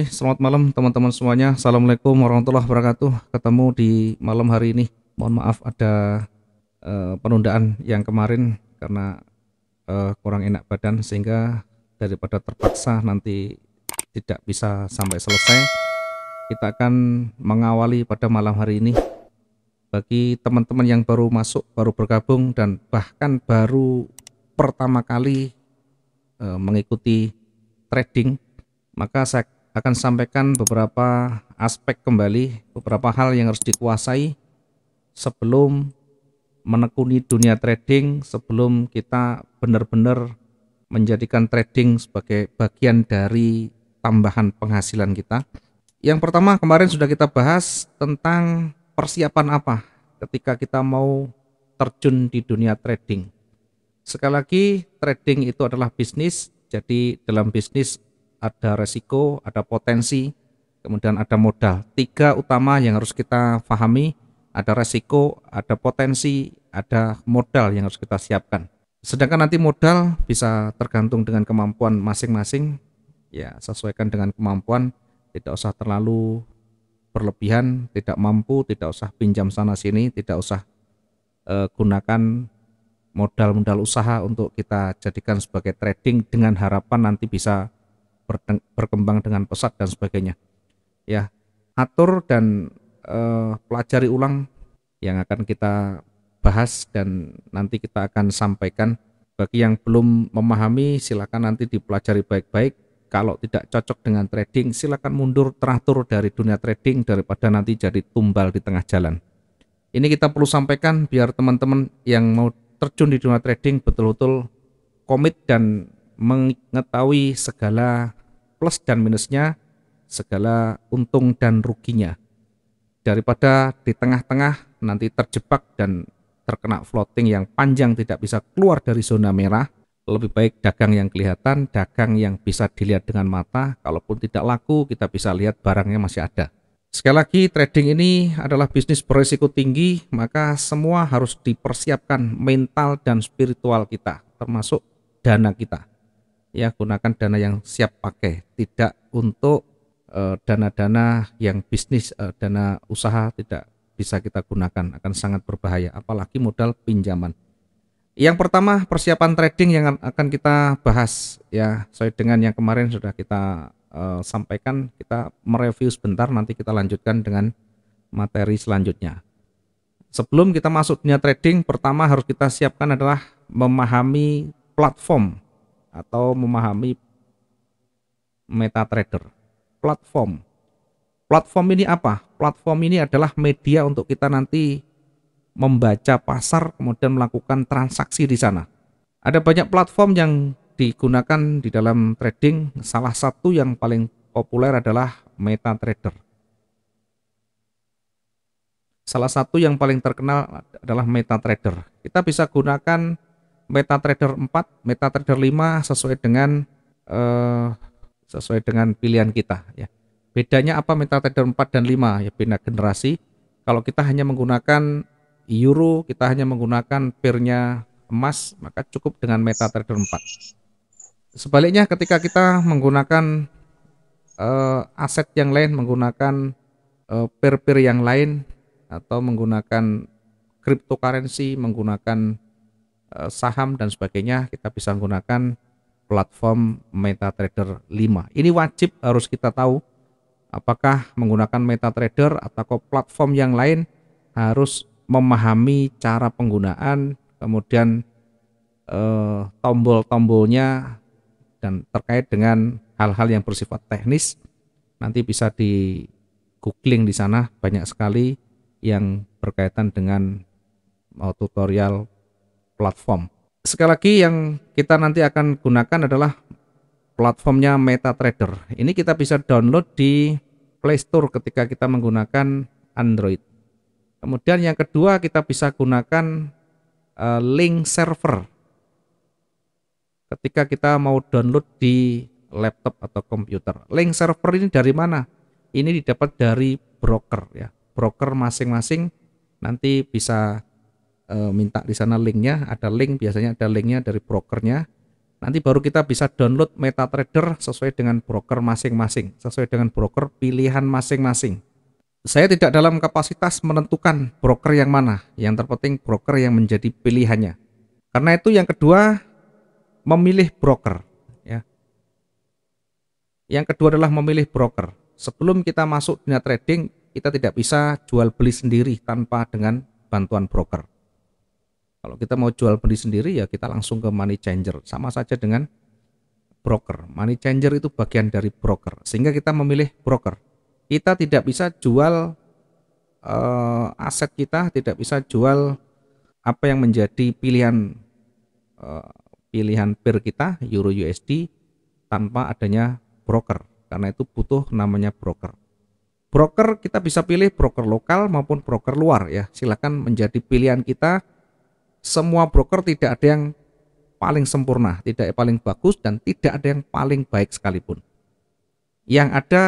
Oke, selamat malam teman-teman semuanya. Assalamualaikum warahmatullahi wabarakatuh. Ketemu di malam hari ini. Mohon maaf ada uh, penundaan yang kemarin karena uh, kurang enak badan sehingga daripada terpaksa nanti tidak bisa sampai selesai. Kita akan mengawali pada malam hari ini bagi teman-teman yang baru masuk, baru bergabung dan bahkan baru pertama kali uh, mengikuti trading, maka saya akan sampaikan beberapa aspek kembali, beberapa hal yang harus dikuasai sebelum menekuni dunia trading, sebelum kita benar-benar menjadikan trading sebagai bagian dari tambahan penghasilan kita. Yang pertama kemarin sudah kita bahas tentang persiapan apa ketika kita mau terjun di dunia trading. Sekali lagi, trading itu adalah bisnis, jadi dalam bisnis ada resiko, ada potensi, kemudian ada modal. Tiga utama yang harus kita pahami, ada resiko, ada potensi, ada modal yang harus kita siapkan. Sedangkan nanti modal bisa tergantung dengan kemampuan masing-masing, ya sesuaikan dengan kemampuan, tidak usah terlalu berlebihan, tidak mampu, tidak usah pinjam sana sini, tidak usah eh, gunakan modal-modal usaha untuk kita jadikan sebagai trading dengan harapan nanti bisa berkembang dengan pesat dan sebagainya. Ya, atur dan uh, pelajari ulang yang akan kita bahas dan nanti kita akan sampaikan bagi yang belum memahami silakan nanti dipelajari baik-baik kalau tidak cocok dengan trading silakan mundur teratur dari dunia trading daripada nanti jadi tumbal di tengah jalan ini kita perlu sampaikan biar teman-teman yang mau terjun di dunia trading betul-betul komit dan mengetahui segala plus dan minusnya, segala untung dan ruginya. Daripada di tengah-tengah nanti terjebak dan terkena floating yang panjang tidak bisa keluar dari zona merah, lebih baik dagang yang kelihatan, dagang yang bisa dilihat dengan mata, kalaupun tidak laku kita bisa lihat barangnya masih ada. Sekali lagi, trading ini adalah bisnis berisiko tinggi, maka semua harus dipersiapkan mental dan spiritual kita, termasuk dana kita ya gunakan dana yang siap pakai, tidak untuk eh, dana-dana yang bisnis, eh, dana usaha tidak bisa kita gunakan akan sangat berbahaya apalagi modal pinjaman. Yang pertama persiapan trading yang akan kita bahas ya sesuai dengan yang kemarin sudah kita eh, sampaikan kita mereview sebentar nanti kita lanjutkan dengan materi selanjutnya. Sebelum kita masuk dunia trading pertama harus kita siapkan adalah memahami platform atau memahami MetaTrader. Platform. Platform ini apa? Platform ini adalah media untuk kita nanti membaca pasar kemudian melakukan transaksi di sana. Ada banyak platform yang digunakan di dalam trading. Salah satu yang paling populer adalah Meta Trader Salah satu yang paling terkenal adalah Meta Trader Kita bisa gunakan MetaTrader 4, MetaTrader 5 sesuai dengan uh, sesuai dengan pilihan kita ya. Bedanya apa Meta Trader 4 dan 5 ya beda generasi. Kalau kita hanya menggunakan euro, kita hanya menggunakan pairnya emas, maka cukup dengan Meta Trader 4. Sebaliknya ketika kita menggunakan uh, aset yang lain menggunakan uh, pair-pair yang lain atau menggunakan cryptocurrency, menggunakan Eh, saham dan sebagainya kita bisa menggunakan platform MetaTrader 5. Ini wajib harus kita tahu apakah menggunakan MetaTrader atau platform yang lain harus memahami cara penggunaan kemudian eh, tombol-tombolnya dan terkait dengan hal-hal yang bersifat teknis nanti bisa di googling di sana banyak sekali yang berkaitan dengan eh, tutorial platform. Sekali lagi yang kita nanti akan gunakan adalah platformnya MetaTrader. Ini kita bisa download di Play Store ketika kita menggunakan Android. Kemudian yang kedua kita bisa gunakan eh, link server. Ketika kita mau download di laptop atau komputer. Link server ini dari mana? Ini didapat dari broker ya. Broker masing-masing nanti bisa Eh, minta di sana linknya ada link biasanya ada linknya dari brokernya nanti baru kita bisa download MetaTrader sesuai dengan broker masing-masing sesuai dengan broker pilihan masing-masing saya tidak dalam kapasitas menentukan broker yang mana yang terpenting broker yang menjadi pilihannya karena itu yang kedua memilih broker ya yang kedua adalah memilih broker sebelum kita masuk dunia trading kita tidak bisa jual beli sendiri tanpa dengan bantuan broker kalau kita mau jual beli sendiri ya kita langsung ke money changer. Sama saja dengan broker. Money changer itu bagian dari broker. Sehingga kita memilih broker. Kita tidak bisa jual uh, aset kita, tidak bisa jual apa yang menjadi pilihan uh, pilihan peer kita euro USD tanpa adanya broker. Karena itu butuh namanya broker. Broker kita bisa pilih broker lokal maupun broker luar ya. Silakan menjadi pilihan kita semua broker tidak ada yang paling sempurna, tidak paling bagus dan tidak ada yang paling baik sekalipun. Yang ada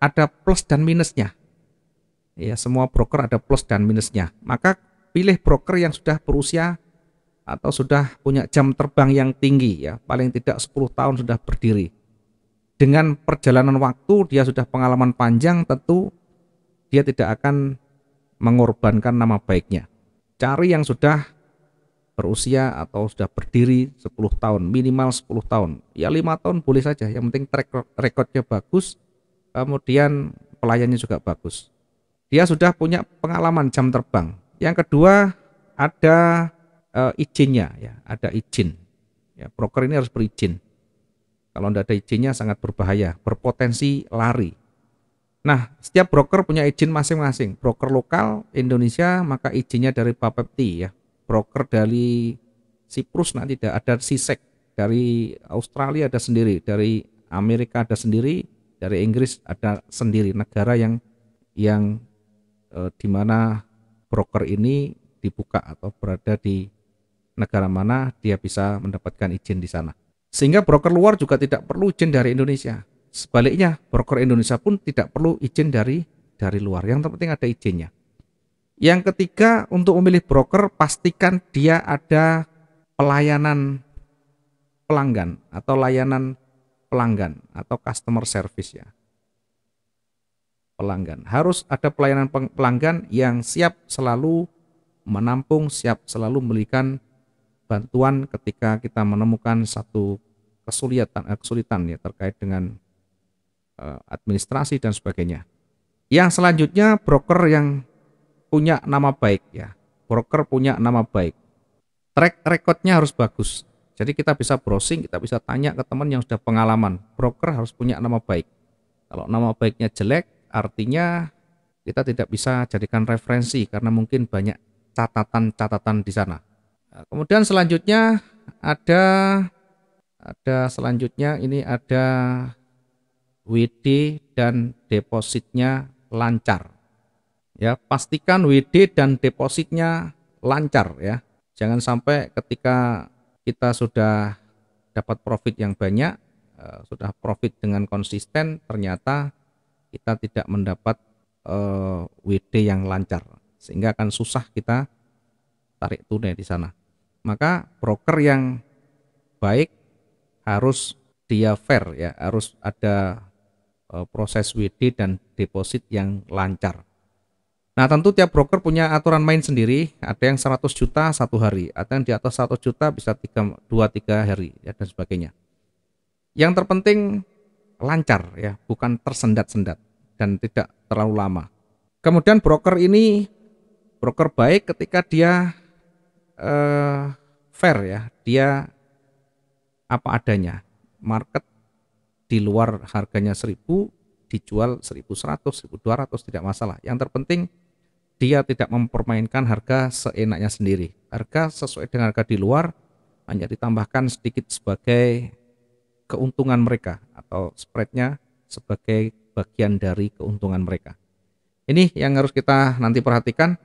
ada plus dan minusnya. Ya, semua broker ada plus dan minusnya. Maka pilih broker yang sudah berusia atau sudah punya jam terbang yang tinggi ya, paling tidak 10 tahun sudah berdiri. Dengan perjalanan waktu dia sudah pengalaman panjang tentu dia tidak akan mengorbankan nama baiknya. Cari yang sudah berusia atau sudah berdiri 10 tahun, minimal 10 tahun. Ya lima tahun boleh saja, yang penting track recordnya bagus, kemudian pelayannya juga bagus. Dia sudah punya pengalaman jam terbang. Yang kedua ada e, izinnya, ya ada izin. Ya, broker ini harus berizin. Kalau tidak ada izinnya sangat berbahaya, berpotensi lari. Nah, setiap broker punya izin masing-masing. Broker lokal Indonesia maka izinnya dari Bapepti ya, broker dari Siprus nanti tidak ada Sisek dari Australia ada sendiri dari Amerika ada sendiri dari Inggris ada sendiri negara yang yang e, di mana broker ini dibuka atau berada di negara mana dia bisa mendapatkan izin di sana. Sehingga broker luar juga tidak perlu izin dari Indonesia. Sebaliknya, broker Indonesia pun tidak perlu izin dari dari luar. Yang terpenting ada izinnya. Yang ketiga, untuk memilih broker pastikan dia ada pelayanan pelanggan atau layanan pelanggan atau customer service ya. Pelanggan harus ada pelayanan pelanggan yang siap selalu menampung, siap selalu memberikan bantuan ketika kita menemukan satu kesulitan eh, kesulitan ya terkait dengan eh, administrasi dan sebagainya. Yang selanjutnya broker yang punya nama baik ya. Broker punya nama baik. Track recordnya harus bagus. Jadi kita bisa browsing, kita bisa tanya ke teman yang sudah pengalaman. Broker harus punya nama baik. Kalau nama baiknya jelek, artinya kita tidak bisa jadikan referensi karena mungkin banyak catatan-catatan di sana. Nah, kemudian selanjutnya ada ada selanjutnya ini ada WD dan depositnya lancar ya pastikan WD dan depositnya lancar ya jangan sampai ketika kita sudah dapat profit yang banyak eh, sudah profit dengan konsisten ternyata kita tidak mendapat eh, WD yang lancar sehingga akan susah kita tarik tunai di sana maka broker yang baik harus dia fair ya harus ada eh, proses WD dan deposit yang lancar Nah tentu tiap broker punya aturan main sendiri, ada yang 100 juta satu hari, ada yang di atas 100 juta bisa 3, 2, 3 hari ya, dan sebagainya. Yang terpenting lancar ya, bukan tersendat-sendat dan tidak terlalu lama. Kemudian broker ini broker baik ketika dia eh, fair ya, dia apa adanya. Market di luar harganya 1000, dijual 1100, 1200 tidak masalah. Yang terpenting dia tidak mempermainkan harga seenaknya sendiri. Harga sesuai dengan harga di luar hanya ditambahkan sedikit sebagai keuntungan mereka atau spreadnya sebagai bagian dari keuntungan mereka. Ini yang harus kita nanti perhatikan.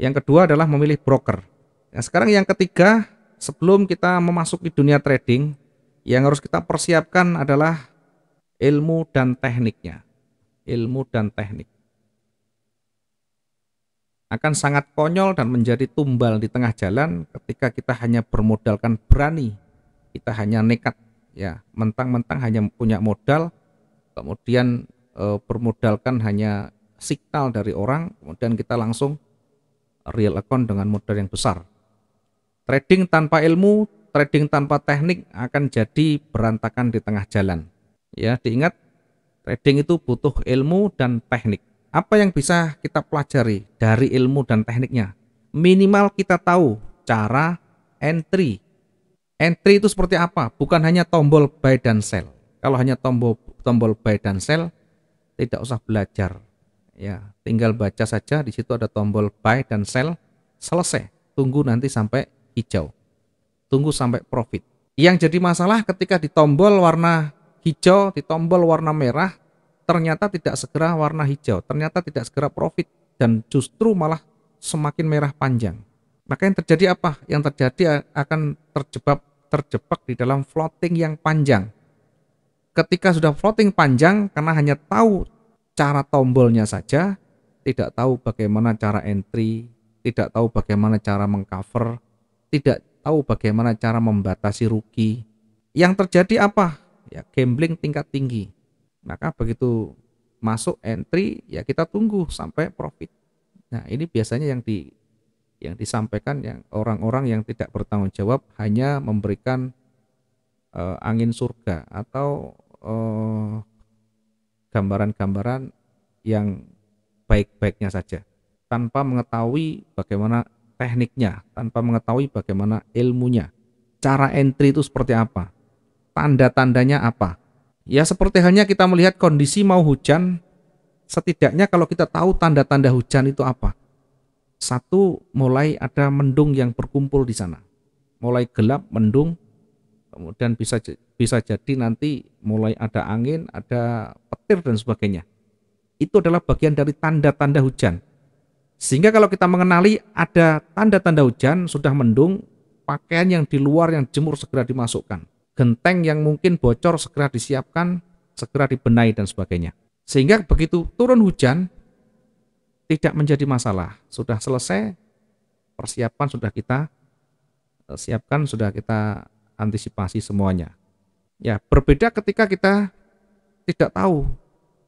Yang kedua adalah memilih broker. Nah, sekarang yang ketiga, sebelum kita memasuki dunia trading, yang harus kita persiapkan adalah ilmu dan tekniknya. Ilmu dan teknik. Akan sangat konyol dan menjadi tumbal di tengah jalan ketika kita hanya bermodalkan berani. Kita hanya nekat ya, mentang-mentang hanya punya modal kemudian e, bermodalkan hanya signal dari orang, kemudian kita langsung real account dengan modal yang besar. Trading tanpa ilmu, trading tanpa teknik akan jadi berantakan di tengah jalan ya diingat trading itu butuh ilmu dan teknik apa yang bisa kita pelajari dari ilmu dan tekniknya minimal kita tahu cara entry entry itu seperti apa bukan hanya tombol buy dan sell kalau hanya tombol tombol buy dan sell tidak usah belajar ya tinggal baca saja di situ ada tombol buy dan sell selesai tunggu nanti sampai hijau tunggu sampai profit yang jadi masalah ketika di tombol warna hijau di tombol warna merah ternyata tidak segera warna hijau, ternyata tidak segera profit dan justru malah semakin merah panjang. Maka yang terjadi apa? Yang terjadi akan terjebak terjebak di dalam floating yang panjang. Ketika sudah floating panjang karena hanya tahu cara tombolnya saja, tidak tahu bagaimana cara entry, tidak tahu bagaimana cara mengcover, tidak tahu bagaimana cara membatasi rugi. Yang terjadi apa? ya gambling tingkat tinggi maka begitu masuk entry ya kita tunggu sampai profit nah ini biasanya yang di yang disampaikan yang orang-orang yang tidak bertanggung jawab hanya memberikan uh, angin surga atau gambaran eh, gambaran-gambaran yang baik-baiknya saja tanpa mengetahui bagaimana tekniknya, tanpa mengetahui bagaimana ilmunya. Cara entry itu seperti apa? Tanda-tandanya apa? Ya seperti halnya kita melihat kondisi mau hujan, setidaknya kalau kita tahu tanda-tanda hujan itu apa. Satu, mulai ada mendung yang berkumpul di sana. Mulai gelap, mendung, kemudian bisa bisa jadi nanti mulai ada angin, ada petir dan sebagainya. Itu adalah bagian dari tanda-tanda hujan. Sehingga kalau kita mengenali ada tanda-tanda hujan, sudah mendung, pakaian yang di luar yang jemur segera dimasukkan genteng yang mungkin bocor segera disiapkan, segera dibenahi dan sebagainya. Sehingga begitu turun hujan tidak menjadi masalah. Sudah selesai persiapan sudah kita eh, siapkan, sudah kita antisipasi semuanya. Ya, berbeda ketika kita tidak tahu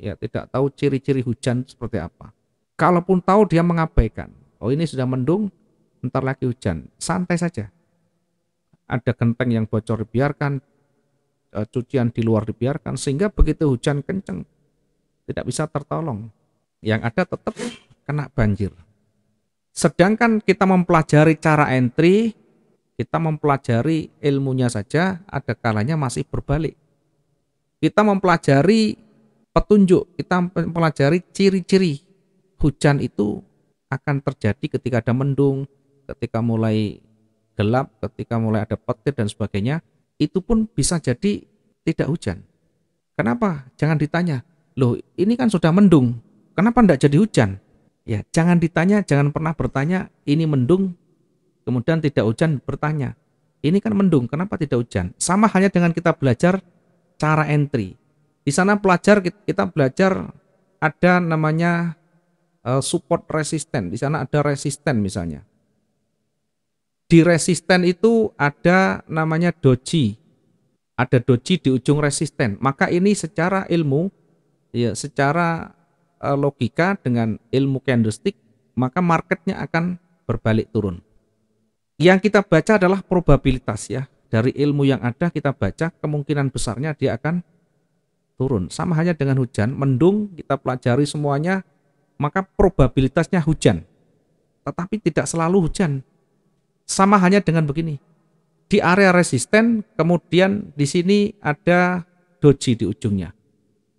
ya tidak tahu ciri-ciri hujan seperti apa. Kalaupun tahu dia mengabaikan. Oh ini sudah mendung, ntar lagi hujan. Santai saja ada genteng yang bocor dibiarkan, e, cucian di luar dibiarkan, sehingga begitu hujan kenceng tidak bisa tertolong. Yang ada tetap kena banjir. Sedangkan kita mempelajari cara entry, kita mempelajari ilmunya saja, ada kalanya masih berbalik. Kita mempelajari petunjuk, kita mempelajari ciri-ciri hujan itu akan terjadi ketika ada mendung, ketika mulai gelap, ketika mulai ada petir dan sebagainya, itu pun bisa jadi tidak hujan. Kenapa? Jangan ditanya. Loh, ini kan sudah mendung. Kenapa tidak jadi hujan? Ya, jangan ditanya, jangan pernah bertanya ini mendung kemudian tidak hujan bertanya. Ini kan mendung, kenapa tidak hujan? Sama hanya dengan kita belajar cara entry. Di sana pelajar kita belajar ada namanya eh, support resisten. Di sana ada resisten misalnya di resisten itu ada namanya doji. Ada doji di ujung resisten. Maka ini secara ilmu ya secara e, logika dengan ilmu candlestick maka marketnya akan berbalik turun. Yang kita baca adalah probabilitas ya. Dari ilmu yang ada kita baca kemungkinan besarnya dia akan turun. Sama hanya dengan hujan, mendung kita pelajari semuanya maka probabilitasnya hujan. Tetapi tidak selalu hujan. Sama hanya dengan begini. Di area resisten, kemudian di sini ada doji di ujungnya.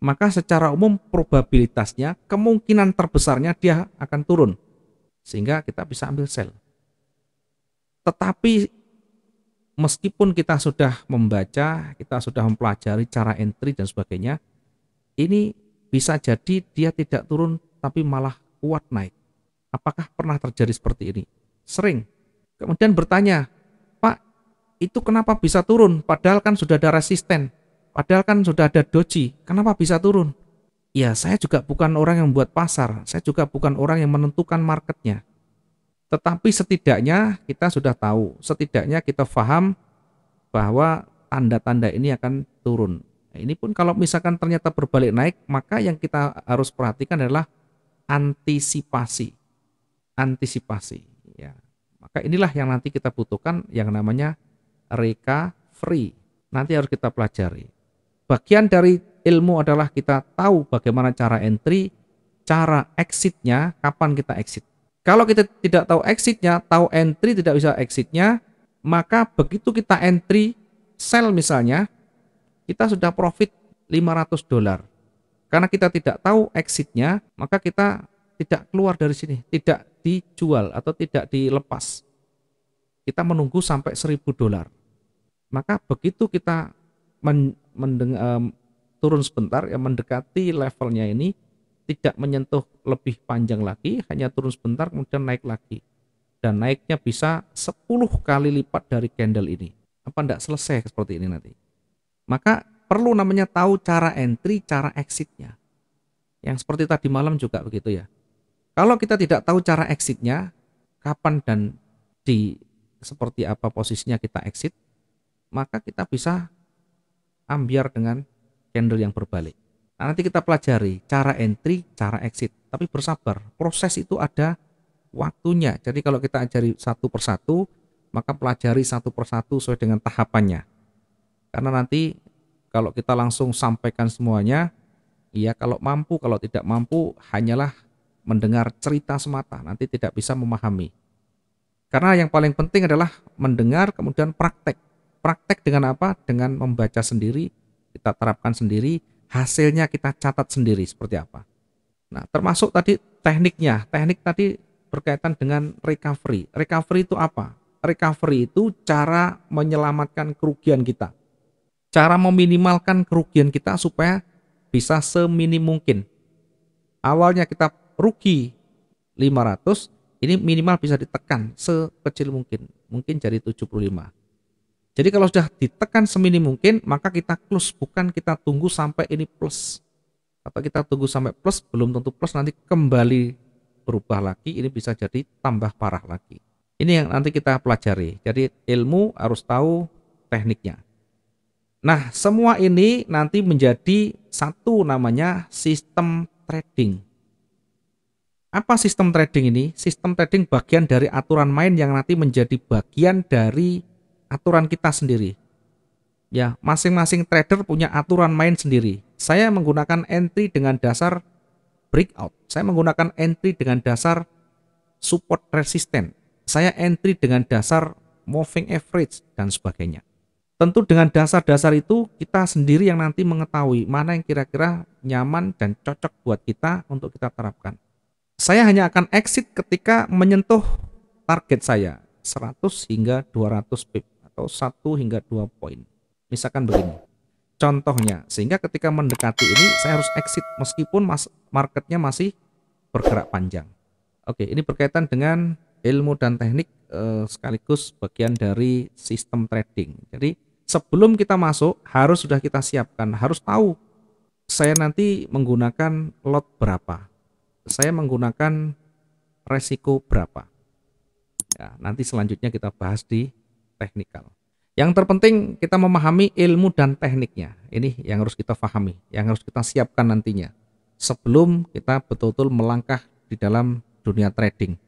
Maka secara umum probabilitasnya, kemungkinan terbesarnya dia akan turun. Sehingga kita bisa ambil sel. Tetapi meskipun kita sudah membaca, kita sudah mempelajari cara entry dan sebagainya, ini bisa jadi dia tidak turun tapi malah kuat naik. Apakah pernah terjadi seperti ini? Sering. Kemudian bertanya, Pak, itu kenapa bisa turun? Padahal kan sudah ada resisten. Padahal kan sudah ada doji. Kenapa bisa turun? Ya, saya juga bukan orang yang membuat pasar. Saya juga bukan orang yang menentukan marketnya. Tetapi setidaknya kita sudah tahu, setidaknya kita faham bahwa tanda-tanda ini akan turun. Nah, ini pun kalau misalkan ternyata berbalik naik, maka yang kita harus perhatikan adalah antisipasi. Antisipasi, ya. Maka inilah yang nanti kita butuhkan yang namanya recovery. Nanti harus kita pelajari. Bagian dari ilmu adalah kita tahu bagaimana cara entry, cara exitnya, kapan kita exit. Kalau kita tidak tahu exitnya, tahu entry tidak bisa exitnya, maka begitu kita entry sell misalnya, kita sudah profit 500 dolar. Karena kita tidak tahu exitnya, maka kita tidak keluar dari sini, tidak dijual atau tidak dilepas. Kita menunggu sampai 1000 dolar. Maka begitu kita men, mendeng, turun sebentar ya mendekati levelnya ini tidak menyentuh lebih panjang lagi, hanya turun sebentar kemudian naik lagi. Dan naiknya bisa 10 kali lipat dari candle ini. Apa tidak selesai seperti ini nanti? Maka perlu namanya tahu cara entry, cara exitnya. Yang seperti tadi malam juga begitu ya. Kalau kita tidak tahu cara exitnya, kapan dan di seperti apa posisinya kita exit, maka kita bisa ambiar dengan candle yang berbalik. Nah, nanti kita pelajari cara entry, cara exit. Tapi bersabar, proses itu ada waktunya. Jadi kalau kita ajari satu persatu, maka pelajari satu persatu sesuai dengan tahapannya. Karena nanti kalau kita langsung sampaikan semuanya, ya kalau mampu, kalau tidak mampu hanyalah mendengar cerita semata, nanti tidak bisa memahami. Karena yang paling penting adalah mendengar kemudian praktek. Praktek dengan apa? Dengan membaca sendiri, kita terapkan sendiri, hasilnya kita catat sendiri seperti apa. Nah, termasuk tadi tekniknya. Teknik tadi berkaitan dengan recovery. Recovery itu apa? Recovery itu cara menyelamatkan kerugian kita. Cara meminimalkan kerugian kita supaya bisa seminim mungkin. Awalnya kita rugi 500 ini minimal bisa ditekan sekecil mungkin mungkin jadi 75 jadi kalau sudah ditekan semini mungkin maka kita close bukan kita tunggu sampai ini plus atau kita tunggu sampai plus belum tentu plus nanti kembali berubah lagi ini bisa jadi tambah parah lagi ini yang nanti kita pelajari jadi ilmu harus tahu tekniknya nah semua ini nanti menjadi satu namanya sistem trading apa sistem trading ini? Sistem trading bagian dari aturan main yang nanti menjadi bagian dari aturan kita sendiri. Ya, masing-masing trader punya aturan main sendiri. Saya menggunakan entry dengan dasar breakout. Saya menggunakan entry dengan dasar support resistant. Saya entry dengan dasar moving average dan sebagainya. Tentu dengan dasar-dasar itu kita sendiri yang nanti mengetahui mana yang kira-kira nyaman dan cocok buat kita untuk kita terapkan saya hanya akan exit ketika menyentuh target saya 100 hingga 200 pip atau 1 hingga 2 poin. Misalkan begini. Contohnya, sehingga ketika mendekati ini saya harus exit meskipun marketnya masih bergerak panjang. Oke, ini berkaitan dengan ilmu dan teknik eh, sekaligus bagian dari sistem trading. Jadi, sebelum kita masuk harus sudah kita siapkan, harus tahu saya nanti menggunakan lot berapa saya menggunakan resiko berapa. Ya, nanti selanjutnya kita bahas di teknikal. Yang terpenting kita memahami ilmu dan tekniknya. Ini yang harus kita pahami, yang harus kita siapkan nantinya. Sebelum kita betul-betul melangkah di dalam dunia trading.